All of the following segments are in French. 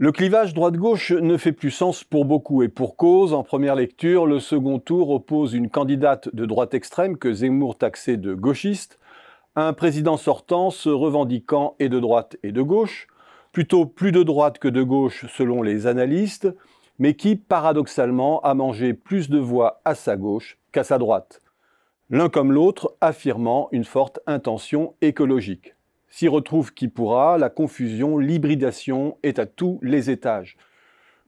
Le clivage droite-gauche ne fait plus sens pour beaucoup et pour cause. En première lecture, le second tour oppose une candidate de droite extrême que Zemmour taxait de gauchiste, un président sortant se revendiquant et de droite et de gauche, plutôt plus de droite que de gauche selon les analystes, mais qui paradoxalement a mangé plus de voix à sa gauche qu'à sa droite, l'un comme l'autre affirmant une forte intention écologique. S'y retrouve qui pourra, la confusion, l'hybridation est à tous les étages.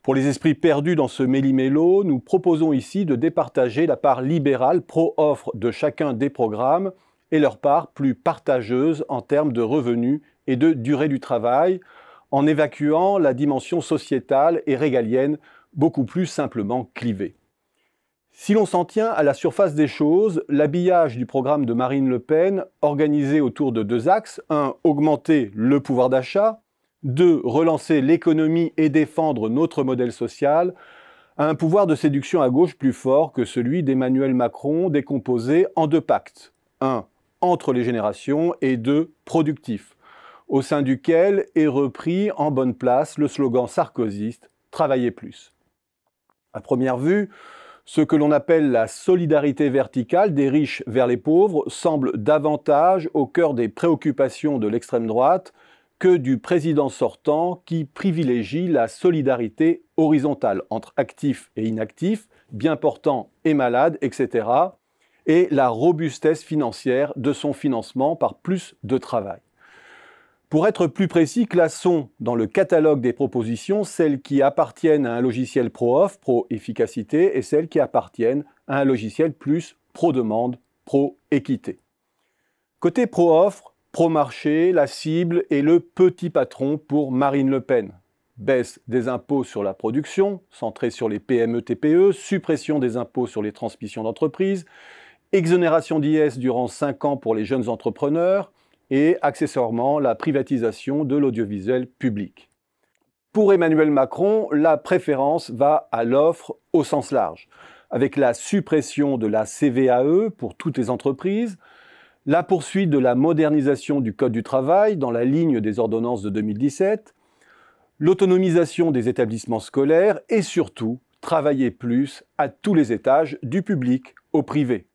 Pour les esprits perdus dans ce méli-mélo, nous proposons ici de départager la part libérale pro-offre de chacun des programmes et leur part plus partageuse en termes de revenus et de durée du travail, en évacuant la dimension sociétale et régalienne beaucoup plus simplement clivée. Si l'on s'en tient à la surface des choses, l'habillage du programme de Marine Le Pen, organisé autour de deux axes, 1. augmenter le pouvoir d'achat, 2. relancer l'économie et défendre notre modèle social, a un pouvoir de séduction à gauche plus fort que celui d'Emmanuel Macron décomposé en deux pactes, 1. entre les générations et 2. productif, au sein duquel est repris en bonne place le slogan sarkozyste Travaillez plus. À première vue, ce que l'on appelle la solidarité verticale des riches vers les pauvres semble davantage au cœur des préoccupations de l'extrême droite que du président sortant qui privilégie la solidarité horizontale entre actifs et inactifs, bien portants et malades, etc., et la robustesse financière de son financement par plus de travail. Pour être plus précis, classons dans le catalogue des propositions celles qui appartiennent à un logiciel pro offre pro-efficacité, et celles qui appartiennent à un logiciel plus pro-demande, pro-équité. Côté pro-offre, pro-marché, la cible est le petit patron pour Marine Le Pen. Baisse des impôts sur la production, centrée sur les PME-TPE, e, suppression des impôts sur les transmissions d'entreprises, exonération d'IS durant 5 ans pour les jeunes entrepreneurs, et accessoirement la privatisation de l'audiovisuel public. Pour Emmanuel Macron, la préférence va à l'offre au sens large, avec la suppression de la CVAE pour toutes les entreprises, la poursuite de la modernisation du Code du travail dans la ligne des ordonnances de 2017, l'autonomisation des établissements scolaires et surtout travailler plus à tous les étages, du public au privé.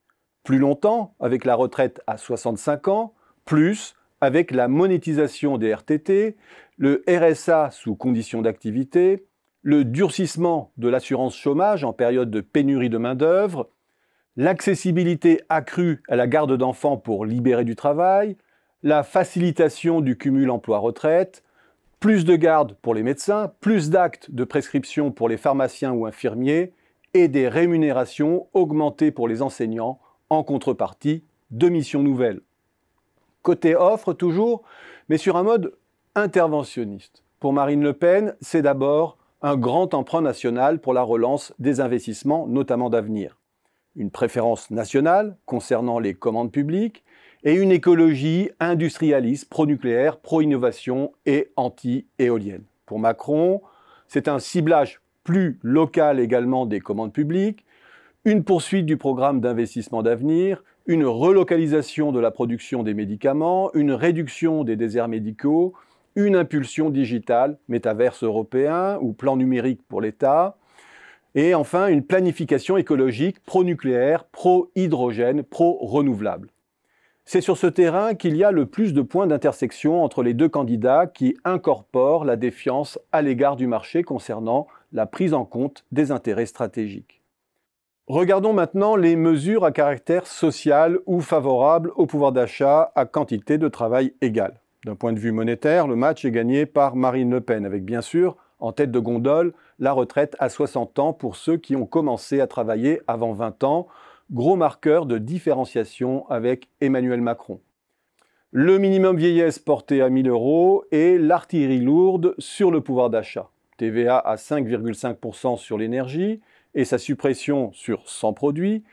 Plus longtemps, avec la retraite à 65 ans, plus avec la monétisation des RTT, le RSA sous conditions d'activité, le durcissement de l'assurance chômage en période de pénurie de main-d'œuvre, l'accessibilité accrue à la garde d'enfants pour libérer du travail, la facilitation du cumul emploi-retraite, plus de gardes pour les médecins, plus d'actes de prescription pour les pharmaciens ou infirmiers et des rémunérations augmentées pour les enseignants en contrepartie de missions nouvelles côté offre toujours, mais sur un mode interventionniste. Pour Marine Le Pen, c'est d'abord un grand emprunt national pour la relance des investissements, notamment d'avenir. Une préférence nationale concernant les commandes publiques et une écologie industrialiste, pro-nucléaire, pro-innovation et anti-éolienne. Pour Macron, c'est un ciblage plus local également des commandes publiques, une poursuite du programme d'investissement d'avenir, une relocalisation de la production des médicaments, une réduction des déserts médicaux, une impulsion digitale, métaverse européen ou plan numérique pour l'État, et enfin une planification écologique pro-nucléaire, pro-hydrogène, pro-renouvelable. C'est sur ce terrain qu'il y a le plus de points d'intersection entre les deux candidats qui incorporent la défiance à l'égard du marché concernant la prise en compte des intérêts stratégiques. Regardons maintenant les mesures à caractère social ou favorables au pouvoir d'achat à quantité de travail égale. D'un point de vue monétaire, le match est gagné par Marine Le Pen, avec bien sûr, en tête de gondole, la retraite à 60 ans pour ceux qui ont commencé à travailler avant 20 ans, gros marqueur de différenciation avec Emmanuel Macron. Le minimum vieillesse porté à 1000 euros et l'artillerie lourde sur le pouvoir d'achat. TVA à 5,5% sur l'énergie, et sa suppression sur 100 produits,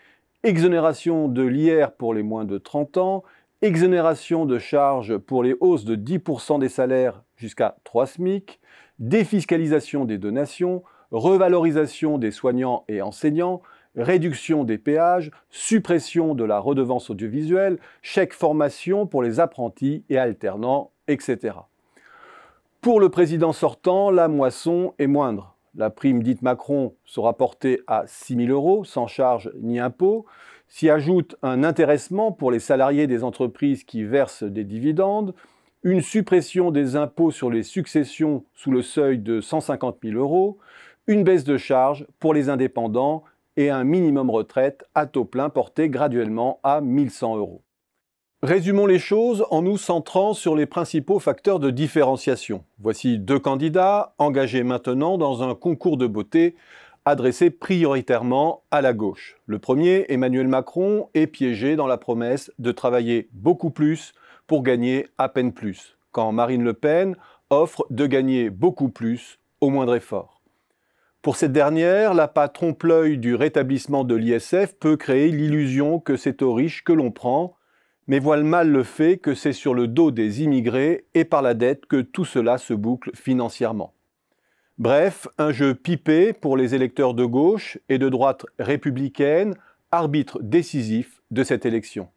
exonération de l'IR pour les moins de 30 ans, exonération de charges pour les hausses de 10% des salaires jusqu'à 3 SMIC, défiscalisation des donations, revalorisation des soignants et enseignants, réduction des péages, suppression de la redevance audiovisuelle, chèque formation pour les apprentis et alternants, etc. Pour le président sortant, la moisson est moindre la prime dite Macron sera portée à 6 000 euros, sans charge ni impôt. S'y ajoute un intéressement pour les salariés des entreprises qui versent des dividendes, une suppression des impôts sur les successions sous le seuil de 150 000 euros, une baisse de charges pour les indépendants et un minimum retraite à taux plein porté graduellement à 1100 euros. Résumons les choses en nous centrant sur les principaux facteurs de différenciation. Voici deux candidats engagés maintenant dans un concours de beauté adressé prioritairement à la gauche. Le premier, Emmanuel Macron, est piégé dans la promesse de travailler beaucoup plus pour gagner à peine plus, quand Marine Le Pen offre de gagner beaucoup plus au moindre effort. Pour cette dernière, la trompe-l'œil du rétablissement de l'ISF peut créer l'illusion que c'est aux riches que l'on prend, mais voile mal le fait que c'est sur le dos des immigrés et par la dette que tout cela se boucle financièrement. Bref, un jeu pipé pour les électeurs de gauche et de droite républicaine, arbitre décisif de cette élection.